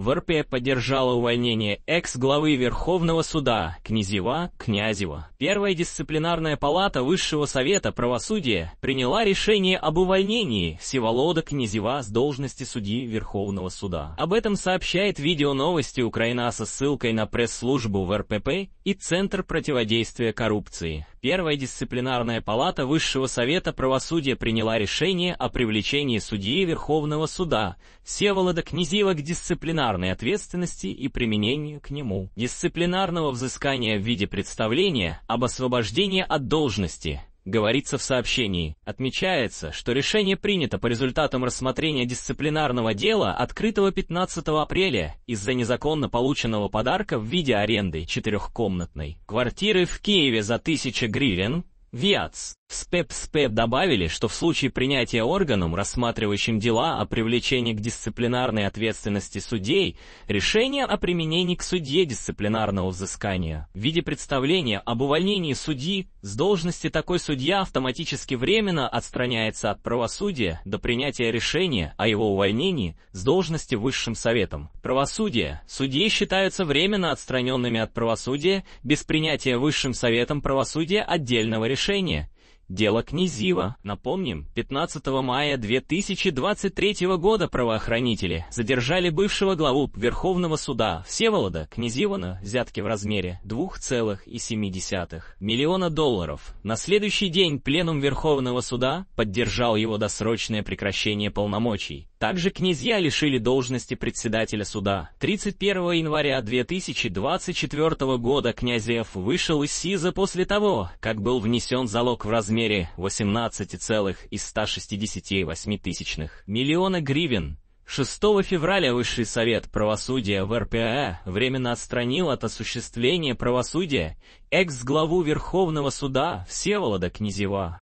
в поддержала увольнение экс-главы Верховного суда Князева Князева. Первая дисциплинарная палата Высшего совета правосудия приняла решение об увольнении Всеволода Князева с должности судьи Верховного суда. Об этом сообщает видео новости Украина со ссылкой на пресс-службу ВРПП и Центр противодействия коррупции. Первая дисциплинарная палата Высшего совета правосудия приняла решение о привлечении судьи Верховного суда Всеволода Князева к дисциплинарной ответственности и применению к нему дисциплинарного взыскания в виде представления об освобождении от должности говорится в сообщении. Отмечается, что решение принято по результатам рассмотрения дисциплинарного дела, открытого 15 апреля, из-за незаконно полученного подарка в виде аренды четырехкомнатной квартиры в Киеве за 1000 гривен, ВИАЦ. В СПЭП-СПЭП добавили, что в случае принятия органом, рассматривающим дела о привлечении к дисциплинарной ответственности судей, решение о применении к судье дисциплинарного взыскания в виде представления об увольнении судьи с должности такой судья автоматически временно отстраняется от правосудия до принятия решения о его увольнении с должности высшим советом. Правосудие. Судьи считаются временно отстраненными от правосудия без принятия высшим советом правосудия отдельного решения – Дело Князева. Напомним, 15 мая 2023 года правоохранители задержали бывшего главу Верховного суда Всеволода Князева на взятке в размере 2,7 миллиона долларов. На следующий день Пленум Верховного суда поддержал его досрочное прекращение полномочий. Также князья лишили должности председателя суда. 31 января 2024 года князь Ф. вышел из СИЗа после того, как был внесен залог в размере 18,168 миллиона гривен. 6 февраля Высший совет правосудия в РПА э временно отстранил от осуществления правосудия экс-главу Верховного суда Всеволода Князева.